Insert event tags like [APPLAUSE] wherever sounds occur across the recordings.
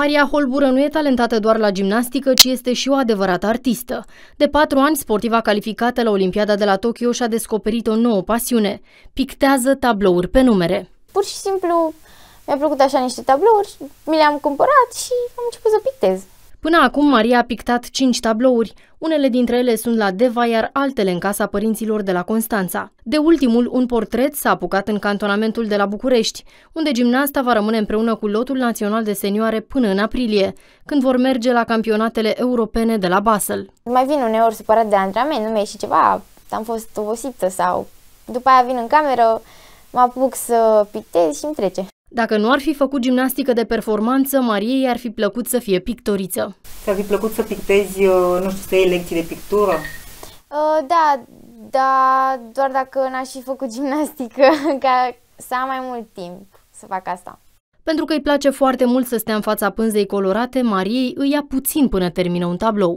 Maria Holbură nu e talentată doar la gimnastică, ci este și o adevărată artistă. De patru ani, sportiva calificată la Olimpiada de la Tokyo și-a descoperit o nouă pasiune. Pictează tablouri pe numere. Pur și simplu mi-a plăcut așa niște tablouri, mi le-am cumpărat și am început să pictez. Până acum, Maria a pictat cinci tablouri. Unele dintre ele sunt la Deva, iar altele în casa părinților de la Constanța. De ultimul, un portret s-a apucat în cantonamentul de la București, unde gimnasta va rămâne împreună cu lotul național de senioare până în aprilie, când vor merge la campionatele europene de la Basel. Mai vin uneori supărat de antrenament, nu mi-e și ceva, am fost obosită sau... După aia vin în cameră, mă apuc să pictez și îmi trece. Dacă nu ar fi făcut gimnastică de performanță, Mariei ar fi plăcut să fie pictoriță. Ți-ar fi plăcut să pictezi, uh, nu știu, să iei lecții de pictură? Uh, da, da, doar dacă n-aș fi făcut gimnastică, [LAUGHS] ca să am mai mult timp să fac asta. Pentru că îi place foarte mult să stea în fața pânzei colorate, Mariei îi ia puțin până termină un tablou.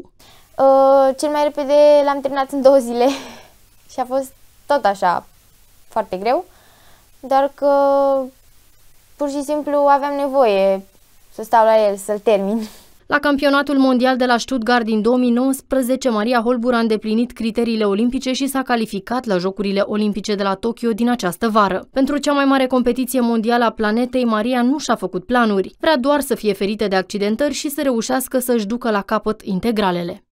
Uh, cel mai repede l-am terminat în două zile [LAUGHS] și a fost tot așa foarte greu, doar că pur și simplu aveam nevoie să stau la el, să-l termin. La campionatul mondial de la Stuttgart din 2019, Maria Holbur a îndeplinit criteriile olimpice și s-a calificat la Jocurile Olimpice de la Tokyo din această vară. Pentru cea mai mare competiție mondială a planetei, Maria nu și-a făcut planuri. Vrea doar să fie ferită de accidentări și să reușească să-și ducă la capăt integralele.